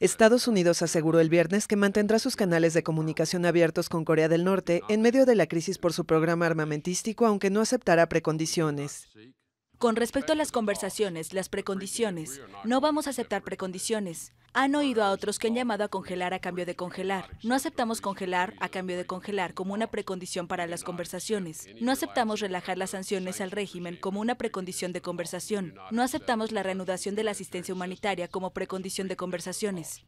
Estados Unidos aseguró el viernes que mantendrá sus canales de comunicación abiertos con Corea del Norte en medio de la crisis por su programa armamentístico, aunque no aceptará precondiciones. Con respecto a las conversaciones, las precondiciones, no vamos a aceptar precondiciones. Han oído a otros que han llamado a congelar a cambio de congelar. No aceptamos congelar a cambio de congelar como una precondición para las conversaciones. No aceptamos relajar las sanciones al régimen como una precondición de conversación. No aceptamos la reanudación de la asistencia humanitaria como precondición de conversaciones.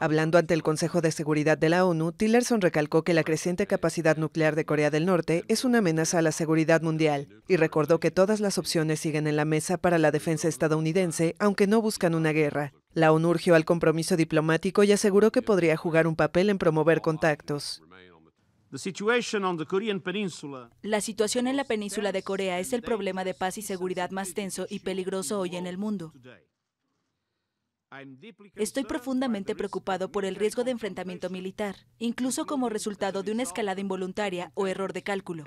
Hablando ante el Consejo de Seguridad de la ONU, Tillerson recalcó que la creciente capacidad nuclear de Corea del Norte es una amenaza a la seguridad mundial y recordó que todas las opciones siguen en la mesa para la defensa estadounidense, aunque no buscan una guerra. La ONU urgió al compromiso diplomático y aseguró que podría jugar un papel en promover contactos. La situación en la península de Corea es el problema de paz y seguridad más tenso y peligroso hoy en el mundo. Estoy profundamente preocupado por el riesgo de enfrentamiento militar, incluso como resultado de una escalada involuntaria o error de cálculo.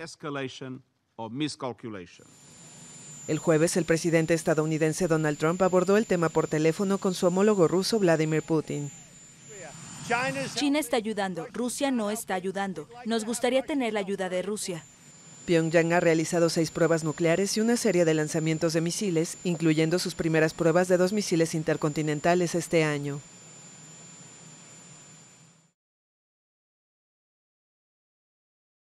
El jueves, el presidente estadounidense Donald Trump abordó el tema por teléfono con su homólogo ruso Vladimir Putin. China está ayudando, Rusia no está ayudando. Nos gustaría tener la ayuda de Rusia. Pyongyang ha realizado seis pruebas nucleares y una serie de lanzamientos de misiles, incluyendo sus primeras pruebas de dos misiles intercontinentales este año.